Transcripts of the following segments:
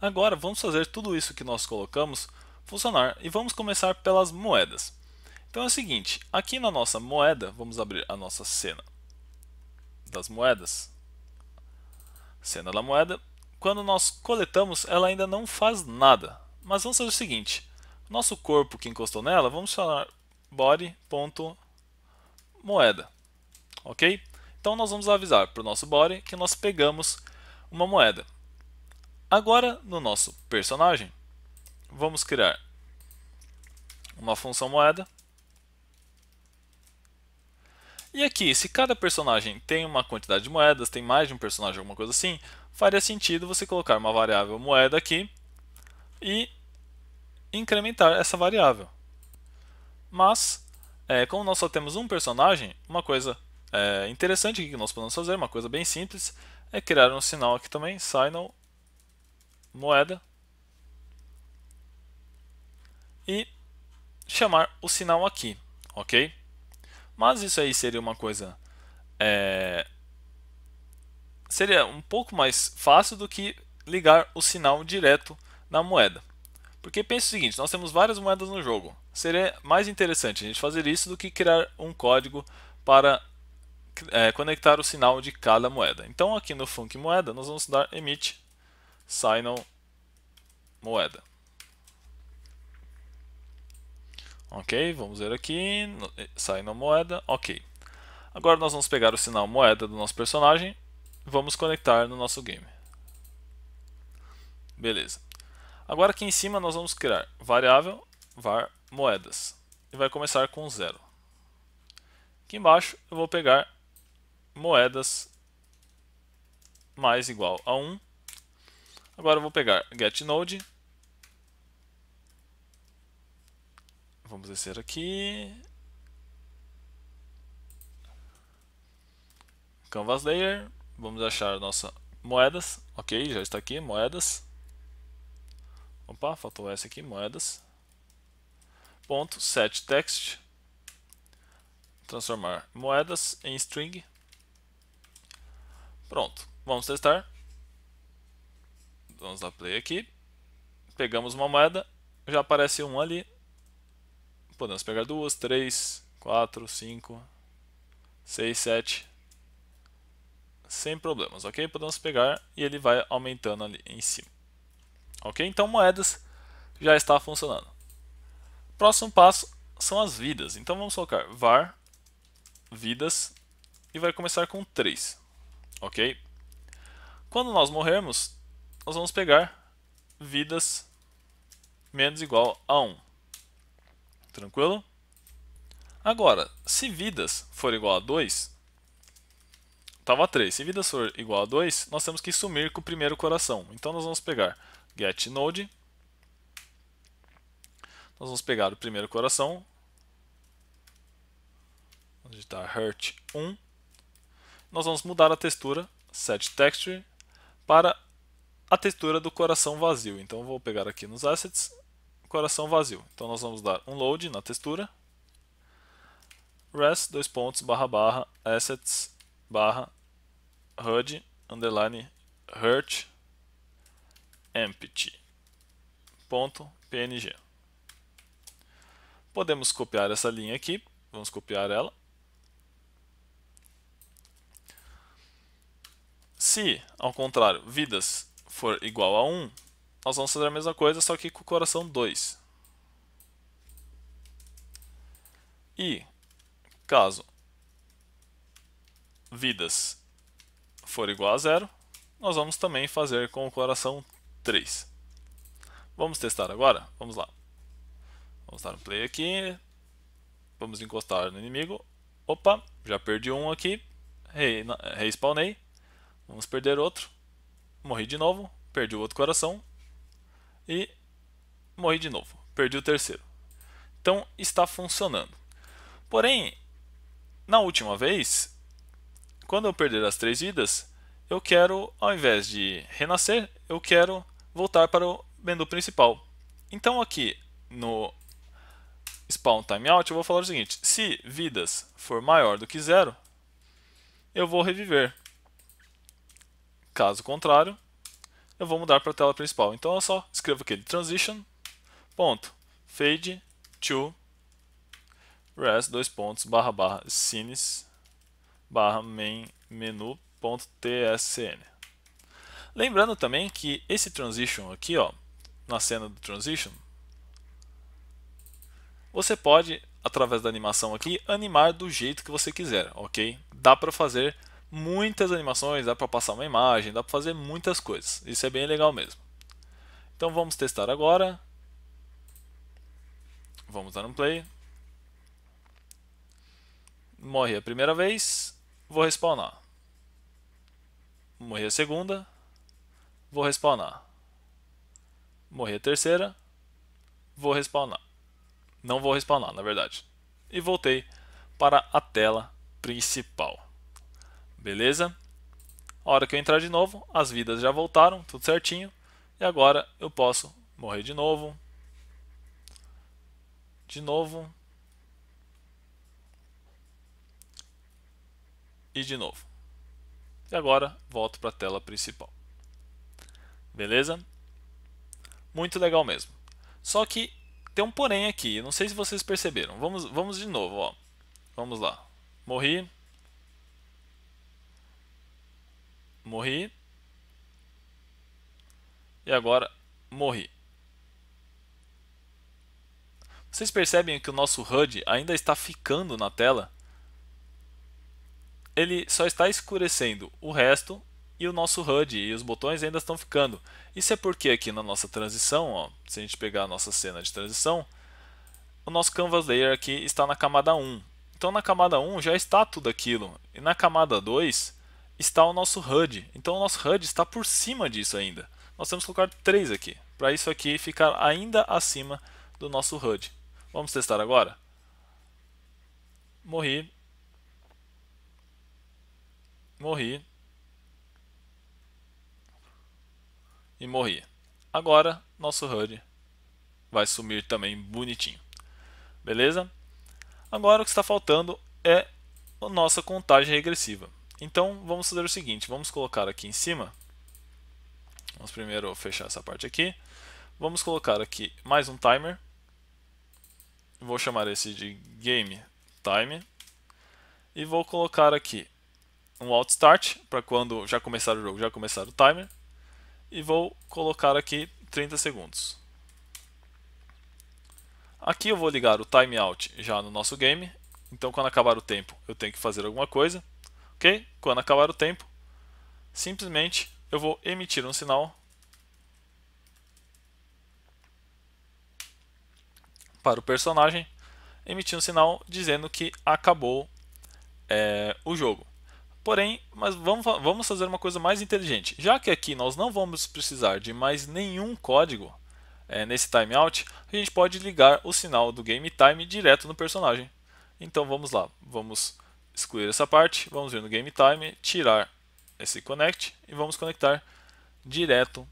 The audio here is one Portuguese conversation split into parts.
Agora vamos fazer tudo isso que nós colocamos funcionar e vamos começar pelas moedas. Então é o seguinte, aqui na nossa moeda, vamos abrir a nossa cena das moedas, cena da moeda, quando nós coletamos ela ainda não faz nada, mas vamos fazer o seguinte, nosso corpo que encostou nela, vamos chamar body.moeda, ok? Então nós vamos avisar para o nosso body que nós pegamos uma moeda. Agora, no nosso personagem, vamos criar uma função moeda. E aqui, se cada personagem tem uma quantidade de moedas, tem mais de um personagem, alguma coisa assim, faria sentido você colocar uma variável moeda aqui e incrementar essa variável. Mas, é, como nós só temos um personagem, uma coisa é, interessante que nós podemos fazer, uma coisa bem simples, é criar um sinal aqui também, signal moeda e chamar o sinal aqui, ok? Mas isso aí seria uma coisa é, seria um pouco mais fácil do que ligar o sinal direto na moeda. Porque pense o seguinte, nós temos várias moedas no jogo. Seria mais interessante a gente fazer isso do que criar um código para é, conectar o sinal de cada moeda. Então aqui no func moeda nós vamos dar emit Sinon moeda. Ok, vamos ver aqui, eh, Sinon moeda, ok. Agora nós vamos pegar o sinal moeda do nosso personagem e vamos conectar no nosso game. Beleza. Agora aqui em cima nós vamos criar variável var moedas e vai começar com zero. Aqui embaixo eu vou pegar moedas mais igual a 1 Agora eu vou pegar getNode. Vamos descer aqui. Canvas Layer. Vamos achar nossa moedas. Ok, já está aqui, moedas. Opa, faltou S aqui, moedas. Ponto, set text. Transformar moedas em string. Pronto, vamos testar. Vamos dar play aqui. Pegamos uma moeda, já aparece um ali. Podemos pegar duas, três, quatro, cinco, seis, sete. Sem problemas, ok? Podemos pegar e ele vai aumentando ali em cima. Ok? Então moedas já está funcionando. Próximo passo são as vidas. Então vamos colocar var vidas e vai começar com 3. Ok? Quando nós morrermos, nós vamos pegar vidas menos igual a 1. Tranquilo? Agora, se vidas for igual a 2, estava 3. Se vidas for igual a 2, nós temos que sumir com o primeiro coração. Então nós vamos pegar get node, nós vamos pegar o primeiro coração, vamos digitar tá? hurt 1, nós vamos mudar a textura set texture para a textura do coração vazio. Então vou pegar aqui nos assets, coração vazio. Então nós vamos dar um load na textura, res, dois pontos, barra, barra, assets, barra, HUD, underline, hurt, empty, ponto, png. Podemos copiar essa linha aqui, vamos copiar ela. Se, ao contrário, vidas for igual a 1, nós vamos fazer a mesma coisa, só que com o coração 2. E caso vidas for igual a zero, nós vamos também fazer com o coração 3. Vamos testar agora? Vamos lá. Vamos dar um play aqui. Vamos encostar no inimigo. Opa, já perdi um aqui. respawnei. Vamos perder outro morri de novo, perdi o outro coração e morri de novo, perdi o terceiro. Então está funcionando. Porém, na última vez, quando eu perder as três vidas, eu quero, ao invés de renascer, eu quero voltar para o menu principal. Então aqui no spawn timeout eu vou falar o seguinte, se vidas for maior do que zero, eu vou reviver. Caso contrário, eu vou mudar para a tela principal. Então eu só escrevo aqui transition ponto fade to res dois pontos barra barra scenes barra main menu ponto tsn Lembrando também que esse transition aqui, ó, na cena do transition, você pode através da animação aqui animar do jeito que você quiser, ok? Dá para fazer muitas animações, dá para passar uma imagem, dá para fazer muitas coisas. Isso é bem legal mesmo. Então vamos testar agora. Vamos dar um play. morri a primeira vez, vou respawnar. Morri a segunda, vou respawnar. Morri a terceira, vou respawnar. Não vou respawnar, na verdade. E voltei para a tela principal beleza? A hora que eu entrar de novo, as vidas já voltaram, tudo certinho. E agora eu posso morrer de novo. De novo. E de novo. E agora volto para a tela principal. Beleza? Muito legal mesmo. Só que tem um porém aqui, não sei se vocês perceberam. Vamos, vamos de novo, ó. Vamos lá. Morri, morri. E agora, morri. Vocês percebem que o nosso HUD ainda está ficando na tela? Ele só está escurecendo o resto e o nosso HUD e os botões ainda estão ficando. Isso é porque aqui na nossa transição, ó, se a gente pegar a nossa cena de transição, o nosso Canvas Layer aqui está na camada 1. Então na camada 1 já está tudo aquilo. E na camada 2 está o nosso HUD. Então o nosso HUD está por cima disso ainda. Nós temos que colocar 3 aqui, para isso aqui ficar ainda acima do nosso HUD. Vamos testar agora? Morri. Morri. E morri. Agora, nosso HUD vai sumir também bonitinho. Beleza? Agora o que está faltando é a nossa contagem regressiva. Então vamos fazer o seguinte, vamos colocar aqui em cima, vamos primeiro fechar essa parte aqui, vamos colocar aqui mais um timer, vou chamar esse de game time e vou colocar aqui um alt start para quando já começar o jogo, já começar o timer e vou colocar aqui 30 segundos. Aqui eu vou ligar o timeout já no nosso game, então quando acabar o tempo eu tenho que fazer alguma coisa. Ok? Quando acabar o tempo, simplesmente eu vou emitir um sinal para o personagem, emitir um sinal dizendo que acabou é, o jogo. Porém, mas vamos, vamos fazer uma coisa mais inteligente. Já que aqui nós não vamos precisar de mais nenhum código, é, nesse timeout, a gente pode ligar o sinal do game time direto no personagem. Então vamos lá, vamos excluir essa parte, vamos vir no game time, tirar esse connect e vamos conectar direto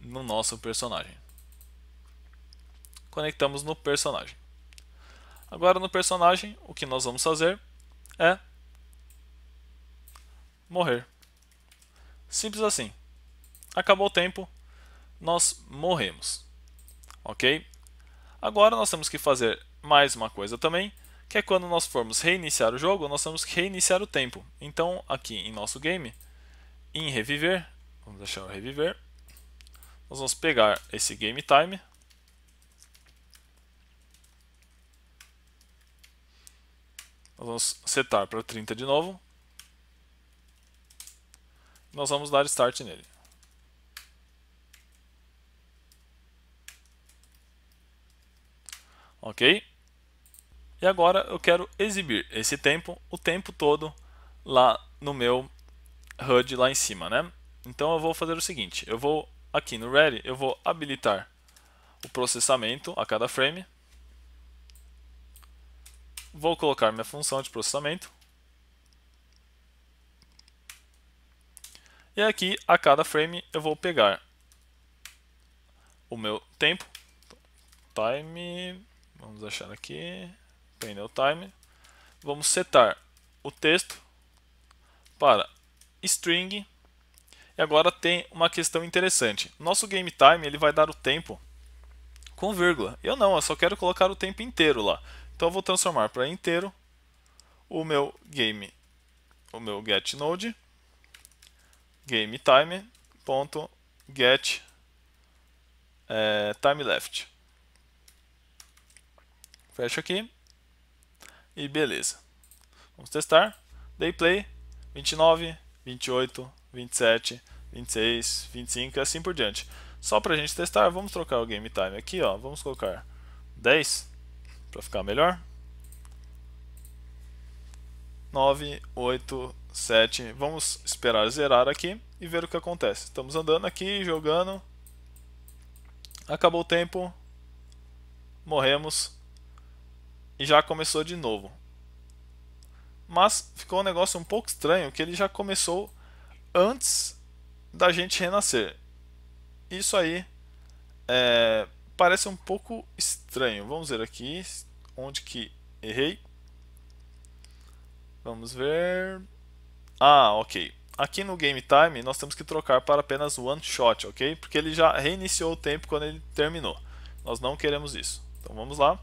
no nosso personagem. Conectamos no personagem. Agora no personagem, o que nós vamos fazer é morrer. Simples assim. Acabou o tempo, nós morremos. Ok? Agora nós temos que fazer mais uma coisa também, que é quando nós formos reiniciar o jogo, nós temos que reiniciar o tempo. Então, aqui em nosso game, em reviver, vamos deixar o reviver, nós vamos pegar esse game time, nós vamos setar para 30 de novo, nós vamos dar start nele. Ok? E agora eu quero exibir esse tempo o tempo todo lá no meu HUD lá em cima, né? Então eu vou fazer o seguinte, eu vou aqui no Ready, eu vou habilitar o processamento a cada frame. Vou colocar minha função de processamento. E aqui, a cada frame, eu vou pegar o meu tempo. Time, vamos achar aqui, Painel time, vamos setar o texto para string. E agora tem uma questão interessante. Nosso game time ele vai dar o tempo com vírgula. Eu não, eu só quero colocar o tempo inteiro lá. Então eu vou transformar para inteiro o meu game, o meu get node game time ponto get é, eh, time left. Fecho aqui e beleza. Vamos testar. Day play, 29, 28, 27, 26, 25 e assim por diante. Só para a gente testar, vamos trocar o game time aqui, ó. Vamos colocar 10 para ficar melhor. 9, 8, 7. Vamos esperar zerar aqui e ver o que acontece. Estamos andando aqui, jogando. Acabou o tempo. Morremos e já começou de novo. Mas ficou um negócio um pouco estranho que ele já começou antes da gente renascer. Isso aí é, parece um pouco estranho. Vamos ver aqui onde que errei. Vamos ver. Ah, ok. Aqui no game time nós temos que trocar para apenas one shot, ok? Porque ele já reiniciou o tempo quando ele terminou. Nós não queremos isso. Então vamos lá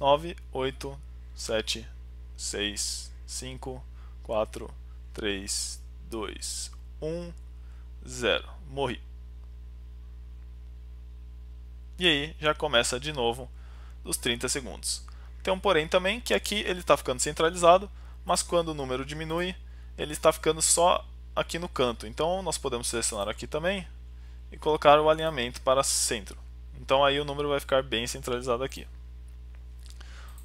nove oito sete seis cinco quatro três dois um zero Morri. E aí já começa de novo dos 30 segundos. Tem um porém também que aqui é ele está ficando centralizado, mas quando o número diminui, ele está ficando só aqui no canto. Então nós podemos selecionar aqui também e colocar o alinhamento para centro. Então aí o número vai ficar bem centralizado aqui.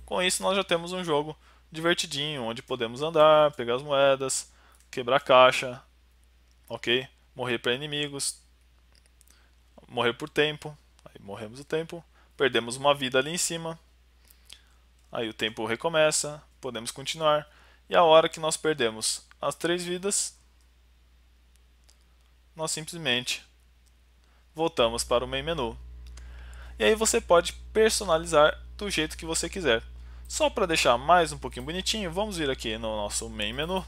Com isso, nós já temos um jogo divertidinho, onde podemos andar, pegar as moedas, quebrar caixa, ok? Morrer para inimigos, morrer por tempo, aí morremos o tempo, perdemos uma vida ali em cima, aí o tempo recomeça, podemos continuar, e a hora que nós perdemos as três vidas, nós simplesmente voltamos para o main menu. E aí você pode personalizar do jeito que você quiser. Só para deixar mais um pouquinho bonitinho, vamos vir aqui no nosso main menu.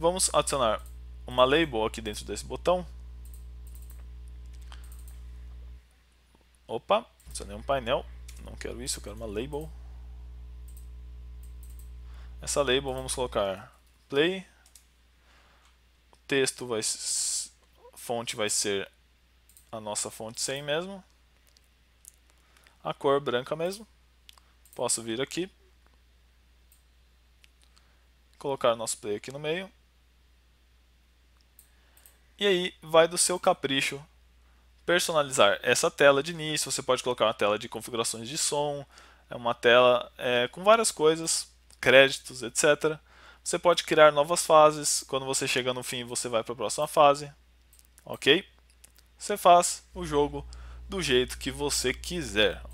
Vamos adicionar uma label aqui dentro desse botão. Opa, adicionei um painel. Não quero isso, eu quero uma label. Essa label vamos colocar play. O texto vai fonte vai ser a nossa fonte 100 mesmo. A cor branca mesmo. Posso vir aqui, colocar o nosso play aqui no meio. E aí vai do seu capricho personalizar essa tela de início. Você pode colocar uma tela de configurações de som, é uma tela é, com várias coisas, créditos, etc. Você pode criar novas fases. Quando você chega no fim, você vai para a próxima fase. Ok? Você faz o jogo do jeito que você quiser.